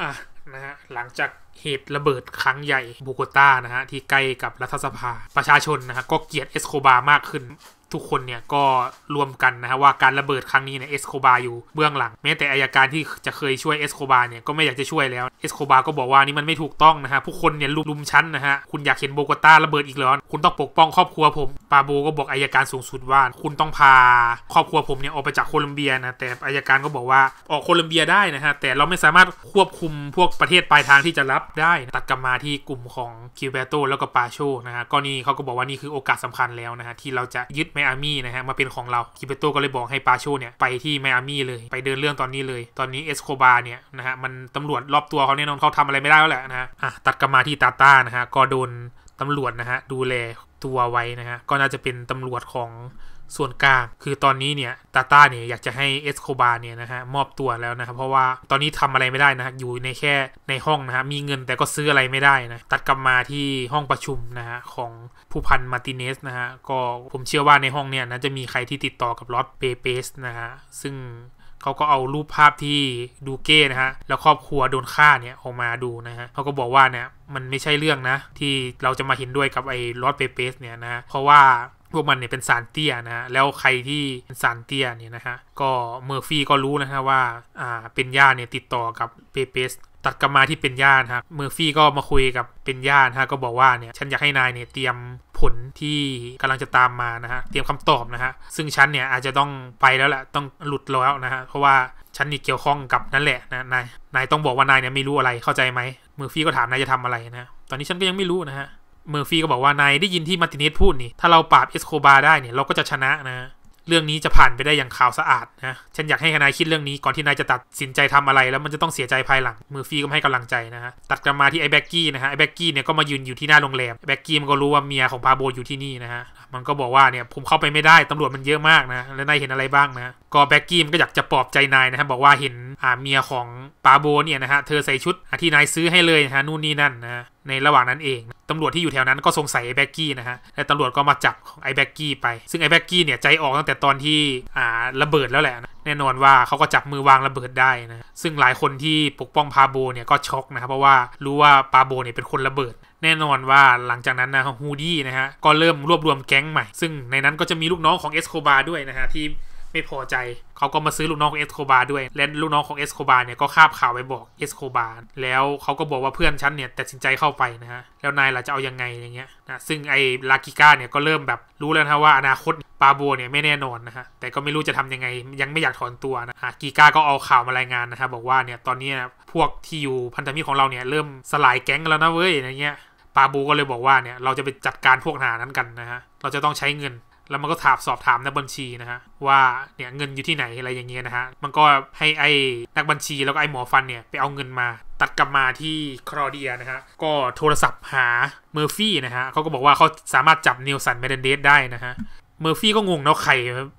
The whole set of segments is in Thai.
อ่ะนะฮะหลังจากเหตุระเบิดครั้งใหญ่บูโกตานะฮะที่ใกล้กับรัฐสภา ประชาชนนะฮะก็เกลียดเอสโคบามากขึ้นทุกคนเนี่ยก็รวมกันนะฮะว่าการระเบิดครั้งนี้เนี่ยเอสโคบาอยู่เบื้องหลังแม้แต่อายการที่จะเคยช่วยเอสโคบาเนี่ยก็ไม่อยากจะช่วยแล้วเอสโคบาก็บอกว่านี่มันไม่ถูกต้องนะฮะผู้คนเนี่ยลุมชั้นนะฮะคุณอยากเห็นโบกตาระเบิดอีกเหรอคุณต้องปกป้องครอบครัวผม ปาโบก็บอกอายการสูงสุดว่า คุณต้องพา ครอบครัวผมเนี่ยออกไปจากโคลัมเบียนะแต่อายการก็บอกว่าออกโคลัมเบียได้นะฮะแต่เราไม่สามารถควบคุมพวกประเทศปลายทางที่จะรับได้ตัดกลับมาที่กลุ่มของคิวเบโตแล้วก็ปาโชนะฮะก็นี่เขาก็บอกว่านี่คือโอกาสสำคัญแล้วนะฮะที่เราจะยึดแมอามี่นะฮะมาเป็นของเราคิเปโตก็เลยบอกให้ปาโชเนี่ยไปที่ไมอามี่เลยไปเดินเรื่องตอนนี้เลยตอนนี้เอสโคบาเนี่ยนะฮะมันตำรวจรอบตัวเขาแน่นอนเขาทำอะไรไม่ได้แล้วแหละนะฮะตัดกลับมาที่ตาต้านะฮะก็โดนตำรวจนะฮะดูแลตัวไว้นะฮะก็น่าจะเป็นตำรวจของส่วนกลางคือตอนนี้เนี่ยตาตาเนี่ยอยากจะให้เอสโคบาเนี่ยนะฮะมอบตัวแล้วนะครับเพราะว่าตอนนี้ทำอะไรไม่ได้นะฮะอยู่ในแค่ในห้องนะฮะมีเงินแต่ก็ซื้ออะไรไม่ได้นะตัดกลับมาที่ห้องประชุมนะฮะของผู้พันมาติเนสนะฮะก็ผมเชื่อว่าในห้องเนี่ยนะจะมีใครที่ติดต่อกับลอตเปเปสนะฮะซึ่งเขาก็เอารูปภาพที่ดูเก้นะฮะแล้วครอบครัวโดนฆ่าเนี่ยออกมาดูนะฮะเขาก็บอกว่าเนี่ย มันไม่ใช่เรื่องนะ ที่เราจะมาเห็นด้วยกับไอ้ลอสเปเปสเนี่ยนะเพราะว่าพวกมัน เนี่ยเป็นซานเตียนะฮะแล้วใครที่เป็นซานเตียเนี่ยนะฮะก็ เมอร์ฟี่ก็รู้นะฮะว่า อ่าเป็นญาติเนี่ย ติดต่อกับเปเปสตัดกลับมาที่เป็นญาติฮะ เมอร์ฟี่ก็มาคุยกับเป็นญาติฮะก็บอกว่าเนี่ยฉันอยากให้นายเนี่ยเตรียมผลที่กำลังจะตามมา นะฮะ เตรียมคำตอบนะฮะ ซึ่งฉันเนี่ยอาจจะต้องไปแล้วแหละต้องหลุดแล้วนะฮะเพราะว่าฉันนี่เกี่ยวข้องกับนั่นแหละนะนายนายต้องบอกว่านายเนี่ยไม่รู้อะไรเข้าใจไหมเมอร์ฟี่ก็ถามนายจะทำอะไรนะตอนนี้ฉันก็ยังไม่รู้นะฮะเมอร์ฟี่ก็บอกว่านายได้ยินที่มาติเนสพูดนี่ถ้าเราปราบเอสโคบาได้เนี่ยเราก็จะชนะนะ เรื่องนี้จะผ่านไปได้อย่างข่าวสะอาดนะฉันอยากให้นายคิดเรื่องนี้ก่อนที่นายจะตัดสินใจทำอะไร แล้วมันจะต้องเสียใจภายหลังเมอร์ฟี่ก็ให้กำลังใจนะฮะตัดกลับมาที่ไอ้แบ็กกี้นะฮะไอ้แบ็กกี้เนี่ยก็มายืนอยู่ที่หน้าโรงแรมแบ็กกี้มันก็รู้ว่าเมียของพาโบอยู่ที่นี่นะฮะมันก็บอกว่าเนี่ยผมเข้าไปไม่ได้ตำรวจมันเยอะมากนะแล้วนายเห็นอะไรบ้างนะก็แบ็กกี้มันก็อยากจะปลอบใจนายนะฮะบอกว่าเห็นอ่าเมียของปาโบเนี่ยนะฮะเธอใส่ชุดที่นายซื้อให้เลยนะฮะนู่นนี่นั่นนะในระหว่างนั้นเอง ตำรวจที่อยู่แถวนั้นก็สงสัยไอ้แบ็กกี้นะฮะและตำรวจก็มาจับของไอ้แบ็กกี้ไป ซึ่งไอ้แบ็กกี้เนี่ยใจออกตั้งแต่ตอนที่อ่าระเบิดแล้วแหละนะแน่นอนว่าเขาก็จับมือวางระเบิดได้นะซึ่งหลายคนที่ปกป้องปาโบเนี่ยก็ช็อกนะครับเพราะว่ารู้ว่าปาโบเนี่ยเป็นคนระเบิดแน่นอนว่าหลังจากนั้นนะฮูดี้นะฮะก็เริ่มรวบรวมแก๊งใหม่ซึ่งในนั้นก็จะมีลูกน้องของเอสโคบาด้วยนะฮะที่ไม่พอใจเขาก็มาซื้อลูกน้องของเอสโคบาด้วยและลูกน้องของเอสโคบาเนี่ยก็คาบข่าวไปบอกเอสโคบาแล้วเขาก็บอกว่าเพื่อนฉันเนี่ยตัดสินใจเข้าไปนะฮะ แล้วนายล่ะจะเอายังไงอย่างเงี้ยนะ ซึ่งไอ้ลากิก้าเนี่ยก็เริ่มแบบรู้แล้วนะว่าอนาคตปาโบเนี่ยไม่แน่นอนนะฮะ แต่ก็ไม่รู้จะทำยังไง ยังไม่อยากถอนตัวนะฮะกีก้าก็เอาข่าวมารายงานนะฮะบอกว่าเนี่ยตอนนี้นะพวกที่อยู่พันธมิตรของเราเนี่ยเริ่มสลายแก๊งแล้วนะเว้ยอย่างเงี้ย ปาบูก็เลยบอกว่าเนี่ยเราจะไปจัดการพวกหานั้นกันนะฮะเราจะต้องใช้เงินแล้วมันก็ถามสอบถามนักบัญชีนะฮะว่าเนี่ยเงินอยู่ที่ไหนอะไรอย่างเงี้ยนะฮะมันก็ให้ไอ้นักบัญชีแล้วก็ไอ้หมอฟันเนี่ยไปเอาเงินมา ตัดกลับมาที่คลอเดียนะฮะก็โทรศัพท์หาเมอร์ฟี่นะฮะเขาก็บอกว่าเขาสามารถจับนิวสันเมเดนเดสได้นะฮะเมอร์ฟี่ก็งงเนาะใคร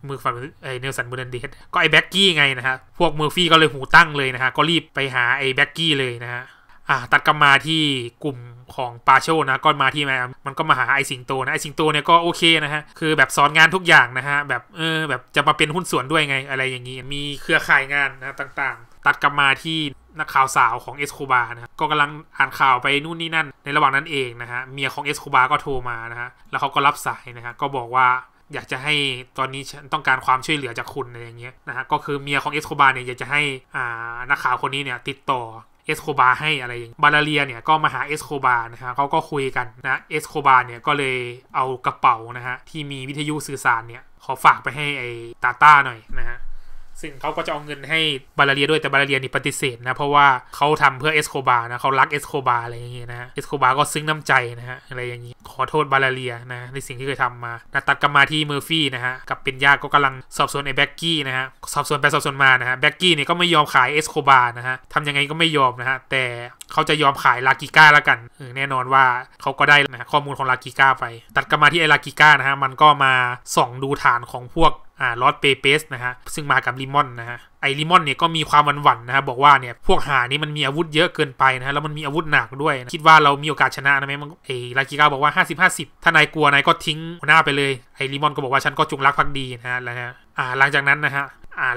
มือฝันไอเนลสันบมเดนเดสก็ไอแบ็กกี้ไงนะฮะ พวกเมอร์ฟี่ก็เลยหูตั้งเลยนะฮะ ก็รีบไปหาไอแบ็กกี้เลยนะฮะอ่ะตัดกลับมาที่กลุ่มของปาโชนะก็มาที่แมมันก็มาหาไอสิงโตนะไอสิงโตเนี่ยก็โอเคนะฮะ คือแบบสอนงานทุกอย่างนะฮะ แบบเออแบบจะมาเป็นหุ้นส่วนด้วยไงอะไรอย่างนี้มีเครือข่ายงานนะต่าง ๆ ตัดกลับมาที่ นักข่าวสาวของเอสโคบานะก็กำลังอ่านข่าวไปนู่นนี่นั่น ในระหว่างนั้นเอง นะฮะ เมียของเอสโคบาก็โทรมานะฮะแล้วเขาก็รับสายนะฮะก็บอกว่าอยากจะให้ตอนนี้ฉันต้องการความช่วยเหลือจากคุณอะไรอย่างเงี้ยนะฮะก็คือเมียของเอสโคบาเนี่ยอยากจะให้อ่านักข่าวคนนี้เนี่ยติดต่อเอสโคบาให้อะไรอย่างบาลาเรียเนี่ยก็มาหาเอสโคบานะฮะเขาก็คุยกันนะเอสโคบาเนี่ยก็เลยเอากระเป๋านะฮะ ที่มีวิทยุสื่อสารเนี่ย ขอฝากไปให้ไอ้ตาต้าหน่อยนะฮะซึ่งเขาก็จะเอาเงินให้บาลาเรียด้วยแต่บาลาเรียนี่ปฏิเสธนะเพราะว่าเขาทำเพื่อเอสโคบานะเขารักเอสโคบาอะไรอย่างเงี้ยนะเอสโคบาก็ซึ้งน้ำใจนะฮะอะไรอย่างงี้ขอโทษบาลาเรียนะในสิ่งที่เคยทำามานะตัดกลับมาที่เมอร์ฟี่นะฮะกับเป็นญาติก็กำลังสอบสวนไอ้แบ็กกี้นะฮะสอบสวนไปสอบสวนมานะฮะแบ็กกี้เนี่ยก็ไม่ยอมขายเอสโคบานะฮะทำยังไงก็ไม่ยอมนะฮะแต่เขาจะยอมขายลากิก้าละกันแน่นอนว่าเขาก็ได้นะข้อมูลของลากิก้าไป ตัดกลับมาที่ไอลากิก้านะฮะมันก็มาส่องดูฐานของพวกอ่า ลอสเปเปสนะฮะ ซึ่งมากับลิมอน นะฮะ ไอลิมอน เนี่ย ก็มีความหวั่น่นนะฮะ บอกว่า เนี่ย พวกหานี่มันมีอาวุธเยอะเกินไป นะฮะ แล้วมันมีอาวุธหนักด้วยนะคิดว่าเรามีโอกาสชนะ นะไหมมันไอลากิกาบอกว่า 50 50ถ้านายกลัวนายก็ทิ้งหน้าไปเลย ไอลิมอนก็บอกว่าฉันก็จงรักภักดีนะฮะแล้วฮะ อ่า หลังจากนั้นนะฮะ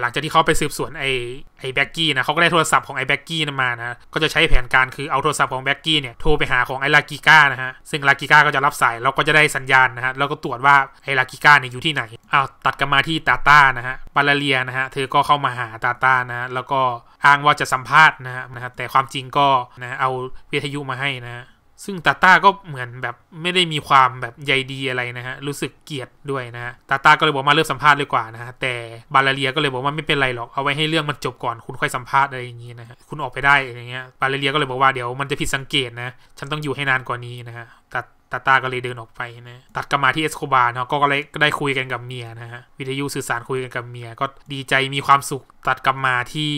หลังจากที่เขาไปสืบสวนไอ้ไอ้แบ็กกี้นะเขาก็ได้โทรศัพท์ของไอ้แบ็กกี้มานะก็จะใช้แผนการคือเอาโทรศัพท์ของแบ็กกี้เนี่ยโทรไปหาของไอ้ลากิก้านะฮะซึ่งลากิก้าก็จะรับสายแล้วก็จะได้สัญญาณนะฮะ แล้วก็ตรวจว่าไอ้ลากิก้าเนี่ยอยู่ที่ไหนอ้าวตัดกันมาที่ตาต้านะฮะบาลาเลียนะฮะ เธอก็เข้ามาหาตาต้านะแล้วก็อ้างว่าจะสัมภาษณ์นะฮะแต่ความจริงก็นะเอาวิทยุมาให้นะซึ่งตาต้าก็เหมือนแบบไม่ได้มีความแบบใยดีอะไรนะฮะรู้สึกเกลียดด้วยนะฮะตาต้าก็เลยบอกมาเริ่มสัมภาษณ์เลยกว่านะฮะ แต่บาลเรียก็เลยบอกว่าไม่เป็นไรหรอกเอาไว้ให้เรื่องมันจบก่อน คุณค่อยสัมภาษณ์อะไรอย่างงี้นะฮะคุณออกไปได้อะไรเงี้ยบาลเรียก็เลยบอกว่าเดี๋ยว มันจะผิดสังเกตนะฉันต้องอยู่ให้นานกว่านี้นะฮะตาตาตาก็เลยเดินออกไปนะ ตัดกลับมาที่เอสโคบาร์เนาะก็เลยได้คุยกันกับเมียนะฮะวิทยุสื่อสารคุยกันกับเมีย ก็ดีใจมีความสุข ตัดกลับมาที่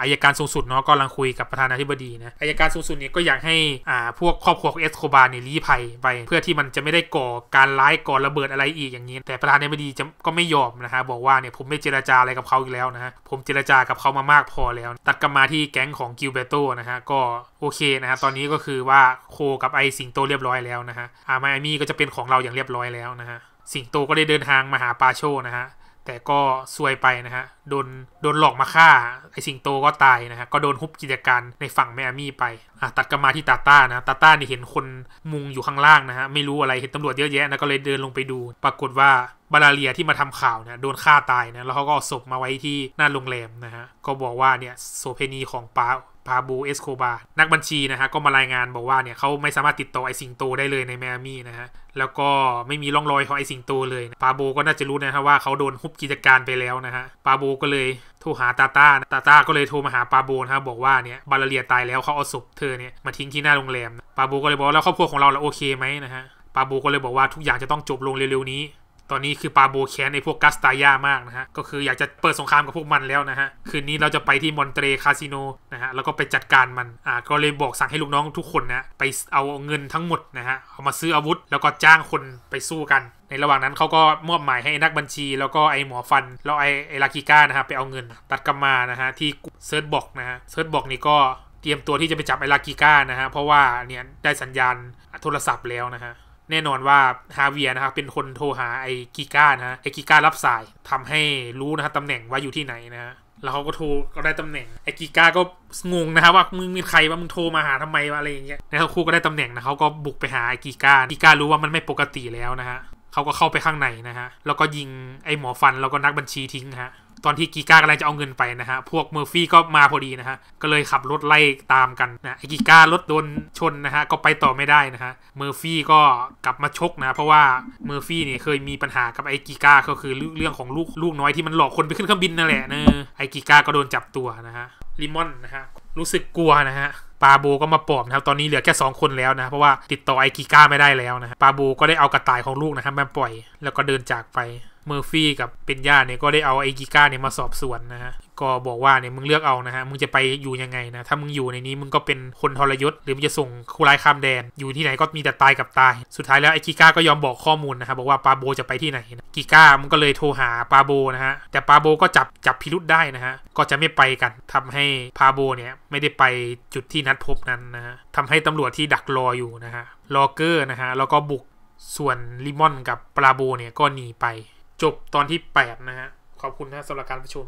อายการสูงสุดเนาะก็กำลังคุยกับประธานาธิบดีนะอายการสูงสุดเนี่ยก็อยากให้อ่าพวกครอบครัวของเอสโคบาร์เนี่ยลี้ภัยไปเพื่อที่มันจะไม่ได้ก่อ การร้ายก่อระเบิดอะไรอีกอย่างนี้ แต่ประธานาธิบดีจะก็ไม่ยอมนะฮะบอกว่าเนี่ยผมไม่เจราจาอะไรกับเขาอีกแล้วนะฮะผมเจราจากับเขามามากพอแล้ว ตัดกลับมาที่แก๊งของกิลเบโตนะฮะก็โอเคนะฮะตอนนี้ก็คือว่าโคกับไอสิงโตเรียบร้อยแล้วแล้วนะฮะอามอามี่ก็จะเป็นของเราอย่างเรียบร้อยแล้วนะฮะ สิงโตก็ได้เดินทางมาหาปาโชนะฮะ แต่ก็ซวยไปนะฮะ โดนโดนหลอกมาฆ่า ไอสิงโตก็ตายนะฮะ ก็โดนฮุบกิจการในฝั่งแมมี่ไปอ่ะตัดกันมาที่ตาต้านะ ตาต้านี่เห็นคนมุงอยู่ข้างล่าง นะฮะ ไม่รู้อะไรเห็นตำรวจเยอะแยะนะ ก็เลยเดินลงไปดู ปรากฏว่าบาลาเรียที่มาทำข่าวเนี่ยโดนฆ่าตายนะ แล้วเขาก็ศพมาไว้ที่หน้าโรงแรมนะฮะ ก็บอกว่าเนี่ยโสเพณีของป้าพาบูเอสโคบานักบัญชีนะฮะก็มารายงานบอกว่าเนี่ยเขาไม่สามารถติดต่อไอสิงโตได้เลยในแมมี่นะฮะ แล้วก็ไม่มีร่องรอยของไอสิงโตเลยปาโบก็น่าจะรู้นะฮะว่าเขาโดนฮุบกิจการไปแล้วนะฮะปาโบก็เลยโทรหาตาตาตาตา ก็เลยโทรมาหาปาโบนะฮะบอกว่าเนี่ยบาลเลียตายแล้วเขาเอาศพเธอเนี่ยมาทิ้งที่หน้าโรงแรมปาโบก็เลยบอกแล้วครอบครัวของเราลาโอเคไหมนะฮะปาโบก็เลยบอกว่าทุกอย่างจะต้องจบลงเร็วๆนี้ตอนนี้คือปาโบแค้นในพวกกัสตายามากนะฮะก็คืออยากจะเปิดสงครามกับพวกมันแล้วนะฮะ คืนนี้เราจะไปที่มอนเตรคาสิโนนะฮะแล้วก็ไปจัดการมันอ่าก็เลยบอกสั่งให้ลูกน้องทุกคนนะไปเอาเงินทั้งหมดนะฮะเอามาซื้ออาวุธแล้วก็จ้างคนไปสู้กัน ในระหว่างนั้นเขาก็มอบหมายให้นักบัญชี แล้วก็ไอหมอฟันแล้วไอไอลากิก้านะฮะไปเอาเงิน ตัดกับมานะฮะที่เซิร์ชบอกนะฮะเซิร์ชบอกนี่ก็เตรียมตัวที่จะไปจับไอลากิก้านะฮะเพราะว่าเนี่ยได้สัญญาณโทรศัพท์แล้วนะฮะแน่นอนว่าฮาเวียนะครับเป็นคนโทรหาไอ้กิก้านะฮะ ไอ้กิก้ารับสายทำให้รู้นะฮะตำแหน่งว่าอยู่ที่ไหนนะฮะ แล้วเขาก็โทร ก็ได้ตำแหน่ง ไอ้กิก้าก็งงนะครับว่ามึงมีใครว่ามึงโทรมาหาทำไมวะอะไรอย่างเงี้ยแล้วคู่ก็ได้ตำแหน่งนะเขาก็บุกไปหาไอ้กิก้ากิก้ารู้ว่ามันไม่ปกติแล้วนะฮะเขาก็เข้าไปข้างในนะฮะแล้วก็ยิงไอ้หมอฟันแล้วก็นักบัญชีทิ้งฮะตอนที่กีก้ากำลังจะเอาเงินไปนะฮะ พวกเมอร์ฟี่ก็มาพอดีนะฮะ ก็เลยขับรถไล่ตามกันนะไอ้กีก้ารถโดนชนนะฮะ ก็ไปต่อไม่ได้นะฮะ เมอร์ฟี่ก็กลับมาชกนะเพราะว่าเมอร์ฟี่เนี่ยเคยมีปัญหากับไอ้กีก้าก็คือเรื่องของลูกลูกน้อยที่มันหลอกคนไปขึ้นเครื่องบินนั่นแหละเนอไอ้กีก้าก็โดนจับตัวนะฮะ ลิมอนนะฮะรู้สึกกลัวนะฮะ ปาโบก็มาปลอบนะครับตอนนี้เหลือแค่2คนแล้วนะเพราะว่าติดต่อไอคิก้าไม่ได้แล้วนะปาโบก็ได้เอากระต่ายของลูกนะครับมาปล่อยแล้วก็เดินจากไปเมอร์ฟี่กับเป็นญาเนี่ยก็ได้เอาไอกิก้าเนี่ยมาสอบสวนนะฮะ ก็บอกว่าเนี่ยมึงเลือกเอานะฮะ มึงจะไปอยู่ยังไงนะ ถ้ามึงอยู่ในนี้มึงก็เป็นคนทรยศหรือมึงจะส่งคู่ร้ายข้ามแดน อยู่ที่ไหนก็มีแต่ตายกับตาย สุดท้ายแล้วไอกิก้าก็ยอมบอกข้อมูลนะครับบอกว่าปาโบจะไปที่ไหนนะกิก้ามันก็เลยโทรหาปาโบนะฮะแต่ปาโบก็จับจับพิรุษได้นะฮะ ก็จะไม่ไปกันทำให้ปาโบเนี่ยไม่ได้ไปจุดที่นัดพบนั้นนะฮะทำให้ตำรวจที่ดักรออยู่นะฮะลอเกอร์นะฮะ แล้วก็บุกส่วนลิมอนกับปาโบเนี่ยก็หนีไปจบตอนที่ 8 นะฮะ ขอบคุณนะสำหรับการประชุม